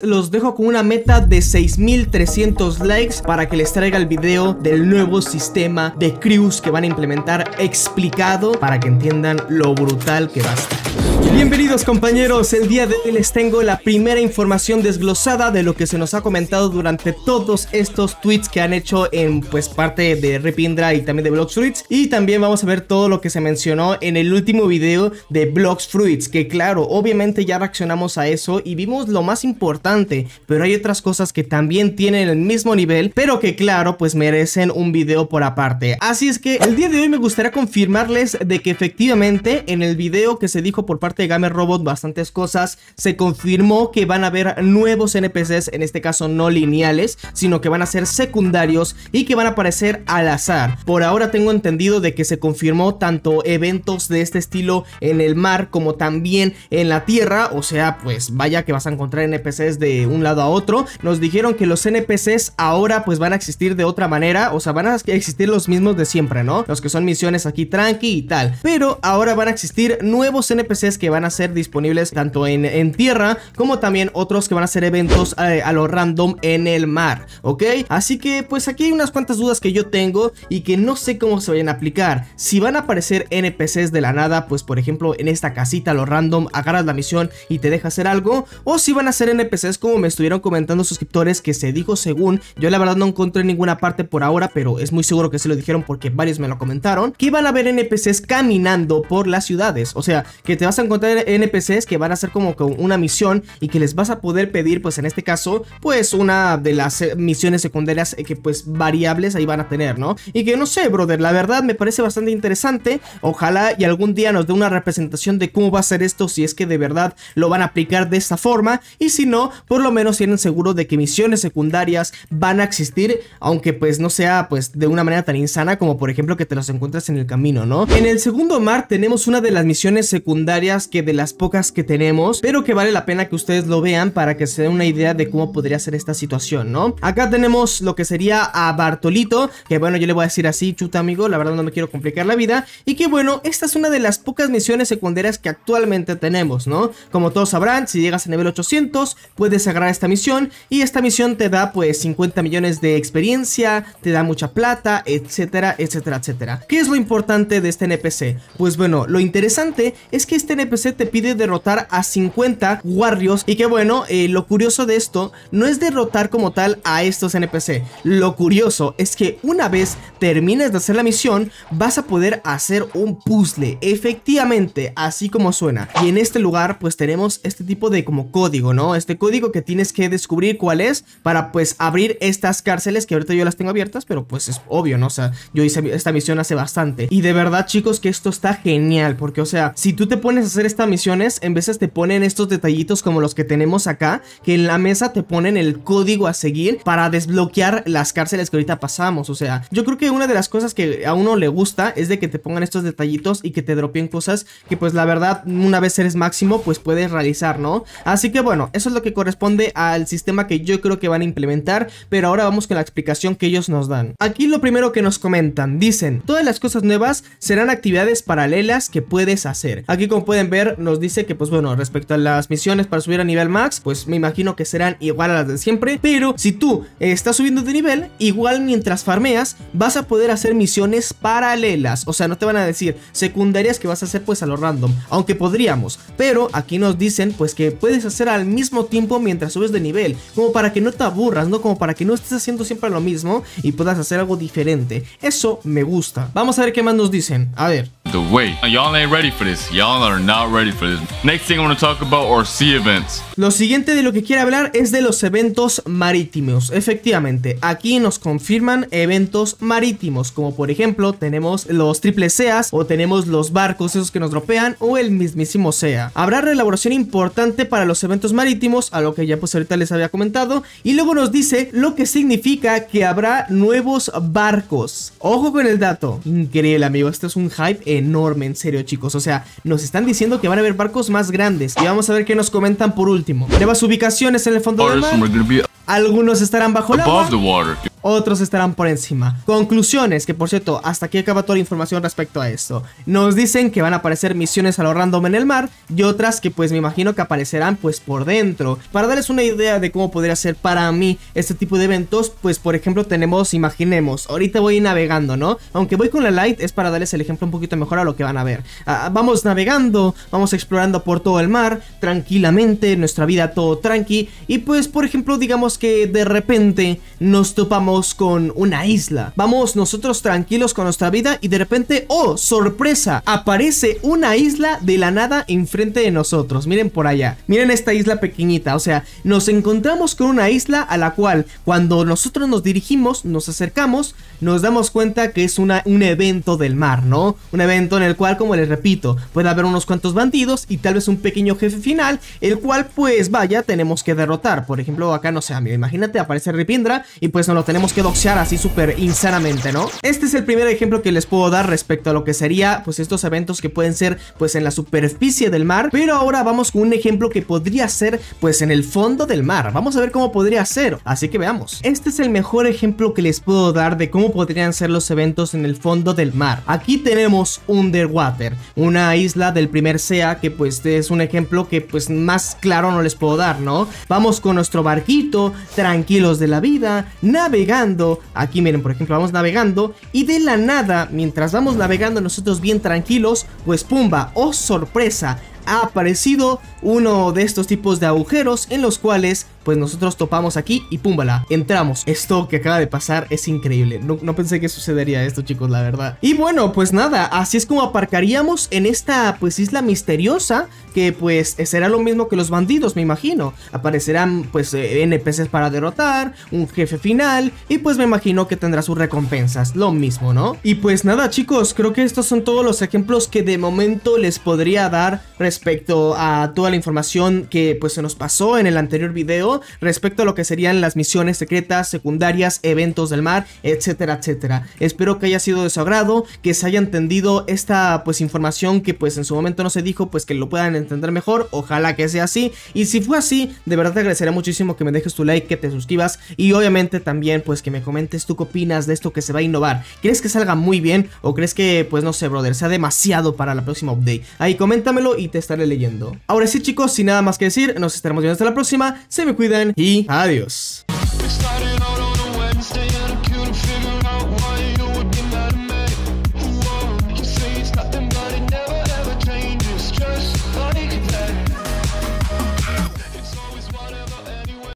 Los dejo con una meta de 6300 likes para que les traiga el video del nuevo sistema de crews que van a implementar explicado para que entiendan lo brutal que va a estar. Bienvenidos compañeros, el día de hoy les tengo la primera información desglosada de lo que se nos ha comentado durante todos estos tweets que han hecho en pues parte de Repindra y también de Blox Fruits y también vamos a ver todo lo que se mencionó en el último video de Blox Fruits que claro, obviamente ya reaccionamos a eso y vimos lo más importante pero hay otras cosas que también tienen el mismo nivel, pero que claro, pues merecen un video por aparte. Así es que el día de hoy me gustaría confirmarles de que efectivamente en el video que se dijo por parte de Gamer Robot bastantes cosas, se confirmó que van a haber nuevos NPCs, en este caso no lineales, sino que van a ser secundarios y que van a aparecer al azar. Por ahora tengo entendido de que se confirmó tanto eventos de este estilo en el mar como también en la tierra, o sea, pues vaya que vas a encontrar NPCs de un lado a otro. Nos dijeron que los NPCs ahora pues van a existir de otra manera, o sea, van a existir los mismos de siempre, ¿no? Los que son misiones aquí tranqui y tal. Pero ahora van a existir nuevos NPCs que van a ser disponibles tanto en, en tierra como también otros que van a ser eventos eh, a, lo random en el mar, ¿ok? Así que pues aquí hay unas cuantas dudas que yo tengo y que no sé cómo se vayan a aplicar. Si van a aparecer NPCs de la nada, pues por ejemplo en esta casita a lo random agarras la misión y te deja hacer algo, o si van a ser NPCs es como me estuvieron comentando suscriptores que se dijo según, yo la verdad no encontré ninguna parte por ahora, pero es muy seguro que se lo dijeron porque varios me lo comentaron, que iban a ver NPCs caminando por las ciudades, o sea, que te vas a encontrar NPCs que van a hacer como una misión y que les vas a poder pedir, pues en este caso, pues una de las eh, misiones secundarias eh, que pues variables ahí van a tener, ¿no? Y que no sé, brother, la verdad me parece bastante interesante, ojalá y algún día nos dé una representación de cómo va a ser esto, si es que de verdad lo van a aplicar de esta forma, y si no, por lo menos tienen seguro de que misiones secundarias van a existir, aunque pues no sea pues de una manera tan insana como por ejemplo que te los encuentres en el camino, ¿no? En el segundo mar tenemos una de las misiones secundarias que de las pocas que tenemos, pero que vale la pena que ustedes lo vean para que se den una idea de cómo podría ser esta situación, ¿no? Acá tenemos lo que sería a Bartolito, que bueno, yo le voy a decir así, chuta amigo, la verdad no me quiero complicar la vida, y que bueno, esta es una de las pocas misiones secundarias que actualmente tenemos, ¿no? Como todos sabrán, si llegas a nivel 800, puedes esta misión y esta misión te da pues 50 millones de experiencia, te da mucha plata, etcétera, etcétera, etcétera. ¿Qué es lo importante de este NPC? Pues bueno, lo interesante es que este NPC te pide derrotar a 50 warriors y que bueno, eh, lo curioso de esto no es derrotar como tal a estos NPC, lo curioso es que una vez termines de hacer la misión vas a poder hacer un puzzle, efectivamente, así como suena. Y en este lugar pues tenemos este tipo de como código, ¿no? Este código que tienes que descubrir cuál es para pues abrir estas cárceles que ahorita yo las tengo abiertas, pero pues es obvio, ¿no? O sea, yo hice esta misión hace bastante. Y de verdad, chicos, que esto está genial, porque o sea, si tú te pones a hacer estas misiones, en veces te ponen estos detallitos como los que tenemos acá, que en la mesa te ponen el código a seguir para desbloquear las cárceles que ahorita pasamos. O sea, yo creo que una de las cosas que a uno le gusta es de que te pongan estos detallitos y que te dropeen cosas que pues la verdad, una vez eres máximo, pues puedes realizar, ¿no? Así que bueno, eso es lo que corresponde al sistema que yo creo que van a implementar, pero ahora vamos con la explicación que ellos nos dan. Aquí lo primero que nos comentan, dicen, todas las cosas nuevas serán actividades paralelas que puedes hacer. Aquí como pueden ver nos dice que pues bueno, respecto a las misiones para subir a nivel max, pues me imagino que serán igual a las de siempre, pero si tú estás subiendo de nivel, igual mientras farmeas vas a poder hacer misiones paralelas, o sea, no te van a decir secundarias que vas a hacer pues a lo random, aunque podríamos, pero aquí nos dicen pues que puedes hacer al mismo tiempo mientras subes de nivel, como para que no te aburras, ¿no? Como para que no estés haciendo siempre lo mismo y puedas hacer algo diferente. Eso me gusta. Vamos a ver qué más nos dicen. A ver. Lo siguiente de lo que quiero hablar es de los eventos marítimos. Efectivamente, aquí nos confirman eventos marítimos, como por ejemplo tenemos los triple seas o tenemos los barcos esos que nos dropean o el mismísimo sea. Habrá reelaboración importante para los eventos marítimos, a lo que ya pues ahorita les había comentado, y luego nos dice lo que significa que habrá nuevos barcos. Ojo con el dato. Increíble, amigo. Este es un hype enorme, en serio chicos. O sea, nos están diciendo que van a haber barcos más grandes. Y vamos a ver qué nos comentan por último. Nuevas ubicaciones en el fondo del mar. Algunos estarán bajo el agua otros estarán por encima. Conclusiones, que por cierto, hasta aquí acaba toda la información respecto a esto. Nos dicen que van a aparecer misiones a lo random en el mar y otras que pues me imagino que aparecerán pues por dentro. Para darles una idea de cómo podría ser para mí este tipo de eventos, pues por ejemplo tenemos, imaginemos, ahorita voy navegando, ¿no? Aunque voy con la light es para darles el ejemplo un poquito mejor a lo que van a ver. Ah, vamos navegando, vamos explorando por todo el mar, tranquilamente, nuestra vida todo tranqui y pues por ejemplo digamos que de repente nos topamos con una isla, vamos nosotros tranquilos con nuestra vida y de repente, oh, sorpresa, aparece una isla de la nada enfrente de nosotros. Miren por allá, miren esta isla pequeñita, o sea, nos encontramos con una isla a la cual cuando nosotros nos dirigimos, nos acercamos, nos damos cuenta que es una, un evento del mar, ¿no? Un evento en el cual, como les repito, puede haber unos cuantos bandidos y tal vez un pequeño jefe final, el cual pues vaya, tenemos que derrotar. Por ejemplo, acá no sé, amigo, imagínate, aparece Ripindra y pues no lo tenemos que doxear así súper insanamente, ¿no? Este es el primer ejemplo que les puedo dar respecto a lo que sería, pues, estos eventos que pueden ser, pues, en la superficie del mar. Pero ahora vamos con un ejemplo que podría ser, pues, en el fondo del mar. Vamos a ver cómo podría ser, así que veamos. Este es el mejor ejemplo que les puedo dar de cómo podrían ser los eventos en el fondo del mar. Aquí tenemos Underwater, una isla del primer SEA que, pues, es un ejemplo que, pues, más claro no les puedo dar, ¿no? Vamos con nuestro barquito, tranquilos de la vida, Nave aquí miren, por ejemplo, vamos navegando y de la nada, mientras vamos navegando nosotros bien tranquilos, pues pumba, oh sorpresa, ha aparecido uno de estos tipos de agujeros en los cuales pues nosotros topamos aquí y púmbala, entramos. Esto que acaba de pasar es increíble. No, no pensé que sucedería esto, chicos, la verdad. Y bueno, pues nada, así es como aparcaríamos en esta pues isla misteriosa que pues será lo mismo que los bandidos, me imagino. Aparecerán pues eh, NPCs para derrotar, un jefe final y pues me imagino que tendrá sus recompensas, lo mismo, ¿no? Y pues nada chicos, creo que estos son todos los ejemplos que de momento les podría dar respecto a toda la información que pues se nos pasó en el anterior video respecto a lo que serían las misiones secretas, secundarias, eventos del mar, etcétera, etcétera. Espero que haya sido de su agrado, que se haya entendido esta pues información que pues en su momento no se dijo, pues que lo puedan entender mejor, ojalá que sea así. Y si fue así, de verdad te agradecería muchísimo que me dejes tu like, que te suscribas y obviamente también pues que me comentes tú qué opinas de esto que se va a innovar. ¿Crees que salga muy bien o crees que pues no sé, brother, sea demasiado para la próxima update? Ahí coméntamelo y te estaré leyendo. Ahora sí chicos, sin nada más que decir, nos estaremos viendo hasta la próxima. Se me cuida y adiós.